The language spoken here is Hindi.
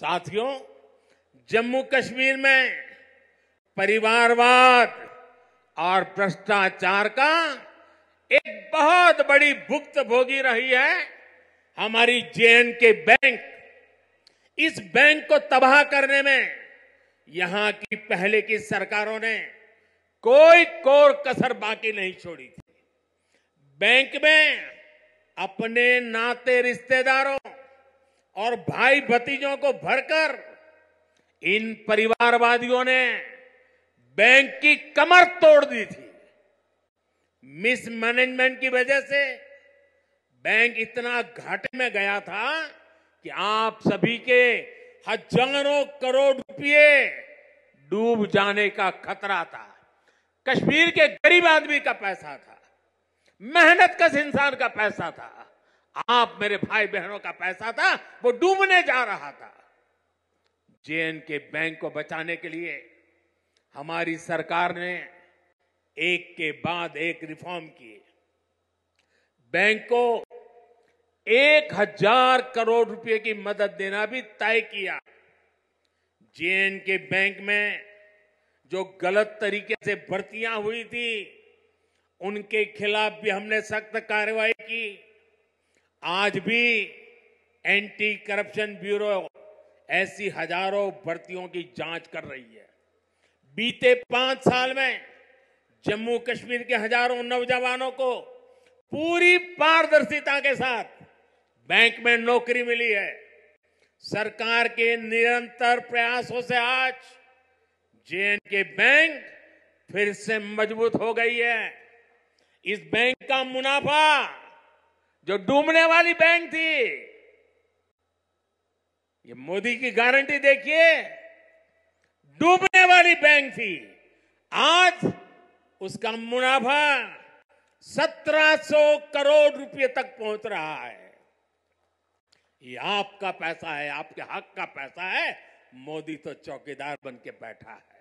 साथियों जम्मू कश्मीर में परिवारवाद और भ्रष्टाचार का एक बहुत बड़ी भुक्त भोगी रही है हमारी जेएन के बैंक इस बैंक को तबाह करने में यहां की पहले की सरकारों ने कोई कोर कसर बाकी नहीं छोड़ी थी बैंक में अपने नाते रिश्तेदारों और भाई भतीजों को भरकर इन परिवारवादियों ने बैंक की कमर तोड़ दी थी मिसमैनेजमेंट की वजह से बैंक इतना घाटे में गया था कि आप सभी के हजारों करोड़ रुपए डूब जाने का खतरा था कश्मीर के गरीब आदमी का पैसा था मेहनत कस इंसान का पैसा था आप मेरे भाई बहनों का पैसा था वो डूबने जा रहा था जे के बैंक को बचाने के लिए हमारी सरकार ने एक के बाद एक रिफॉर्म किए बैंक को एक हजार करोड़ रुपए की मदद देना भी तय किया जे के बैंक में जो गलत तरीके से भर्तियां हुई थी उनके खिलाफ भी हमने सख्त कार्रवाई की आज भी एंटी करप्शन ब्यूरो ऐसी हजारों भर्तियों की जांच कर रही है बीते पांच साल में जम्मू कश्मीर के हजारों नौजवानों को पूरी पारदर्शिता के साथ बैंक में नौकरी मिली है सरकार के निरंतर प्रयासों से आज जेएन के बैंक फिर से मजबूत हो गई है इस बैंक का मुनाफा जो डूबने वाली बैंक थी ये मोदी की गारंटी देखिए डूबने वाली बैंक थी आज उसका मुनाफा 1700 करोड़ रुपए तक पहुंच रहा है ये आपका पैसा है आपके हक का पैसा है मोदी तो चौकीदार बन के बैठा है